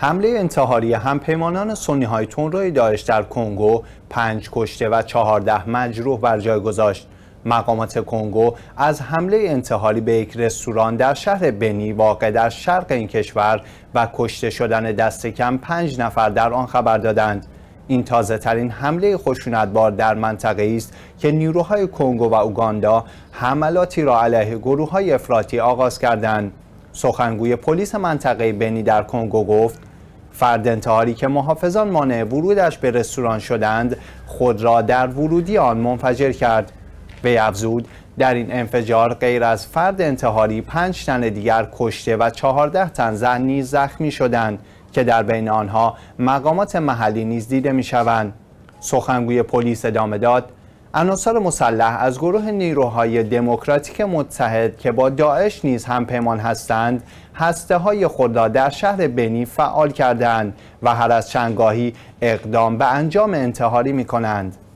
حمله انتحاری همپیمانان سنی های روی داعش در کنگو پنج کشته و چهارده مجروح بر جای گذاشت مقامات کنگو از حمله انتحاری به یک رستوران در شهر بنی واقع در شرق این کشور و کشته شدن دست کم پنج نفر در آن خبر دادند این تازه ترین حمله خشونتبار در منطقه است که نیروهای کنگو و اوگاندا حملاتی را علیه گروه های افراطی آغاز کردند. سخنگوی پلیس منطقه بنی در کنگو گفت فرد انتحاری که محافظان مانع ورودش به رستوران شدند خود را در ورودی آن منفجر کرد به افزود در این انفجار غیر از فرد انتحاری پنج تن دیگر کشته و چهارده تن زن زخمی شدند که در بین آنها مقامات محلی نیز دیده می شوند. سخنگوی پلیس ادامه داد عناصر مسلح از گروه نیروهای دموکراتیک متحد که با داعش نیز هم پیمان هستند هسته های خود را در شهر بنی فعال کردند و هر از چندگاهی اقدام به انجام انتحاری می کنند.